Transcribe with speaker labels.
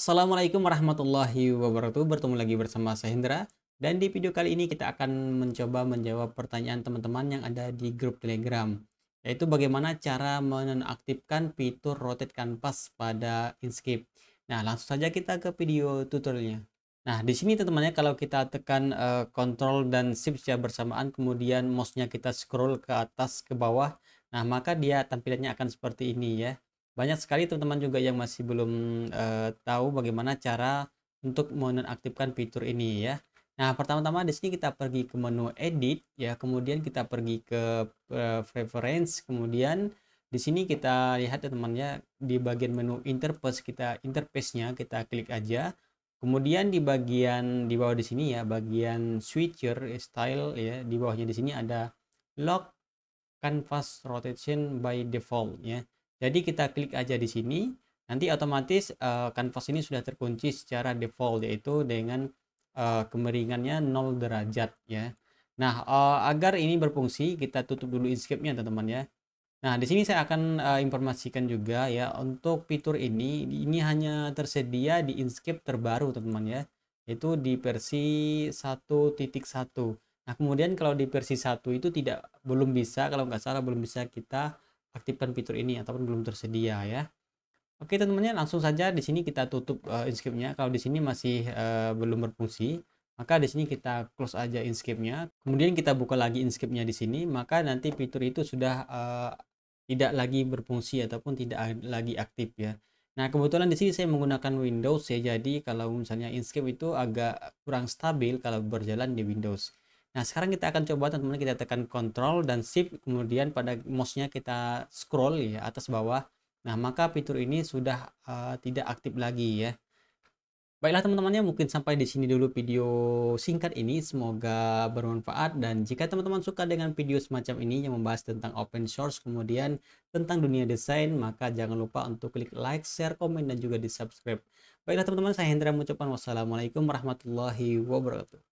Speaker 1: Assalamualaikum warahmatullahi wabarakatuh. Bertemu lagi bersama saya Hendra. Dan di video kali ini kita akan mencoba menjawab pertanyaan teman-teman yang ada di grup Telegram. Yaitu bagaimana cara menonaktifkan fitur rotate canvas pada Inkscape. Nah langsung saja kita ke video tutorialnya. Nah di sini teman ya kalau kita tekan uh, eh, Ctrl dan Shift secara bersamaan kemudian mouse-nya kita scroll ke atas ke bawah. Nah maka dia tampilannya akan seperti ini ya banyak sekali teman-teman juga yang masih belum uh, tahu bagaimana cara untuk menonaktifkan fitur ini ya. Nah, pertama-tama di sini kita pergi ke menu edit ya, kemudian kita pergi ke uh, preference, kemudian di sini kita lihat ya teman ya di bagian menu interface kita interface-nya kita klik aja. Kemudian di bagian di bawah di sini ya, bagian switcher style ya, di bawahnya di sini ada lock canvas rotation by default ya. Jadi kita klik aja di sini, nanti otomatis uh, kanvas ini sudah terkunci secara default yaitu dengan uh, eh, kemiringannya 0 derajat ya. Nah, uh, agar ini berfungsi, kita tutup dulu Inkscape-nya teman-teman ya. Nah, di sini saya akan uh, informasikan juga ya untuk fitur ini ini hanya tersedia di Inkscape terbaru teman-teman ya, Itu di versi 1.1. Nah, kemudian kalau di versi 1 itu tidak belum bisa kalau nggak salah belum bisa kita aktifkan fitur ini ataupun belum tersedia ya. Oke teman-teman langsung saja di sini kita tutup uh, eh, Inscape-nya. Kalau di sini masih uh, belum berfungsi, maka di sini kita close aja Inscape-nya. Kemudian kita buka lagi Inscape-nya di sini, maka nanti fitur itu sudah uh, tidak lagi berfungsi ataupun tidak lagi aktif ya. Nah, kebetulan di sini saya menggunakan Windows ya. Jadi kalau misalnya Inscape itu agak kurang stabil kalau berjalan di Windows. Nah, sekarang kita akan coba teman-teman kita tekan control dan Shift kemudian pada mouse-nya kita scroll ya atas bawah. Nah, maka fitur ini sudah uh, tidak aktif lagi ya. Baiklah teman teman ya, mungkin sampai di sini dulu video singkat ini semoga bermanfaat dan jika teman-teman suka dengan video semacam ini yang membahas tentang open source kemudian tentang dunia desain maka jangan lupa untuk klik like, share, komen dan juga di subscribe. Baiklah teman-teman saya Hendra mengucapkan wassalamualaikum warahmatullahi wabarakatuh.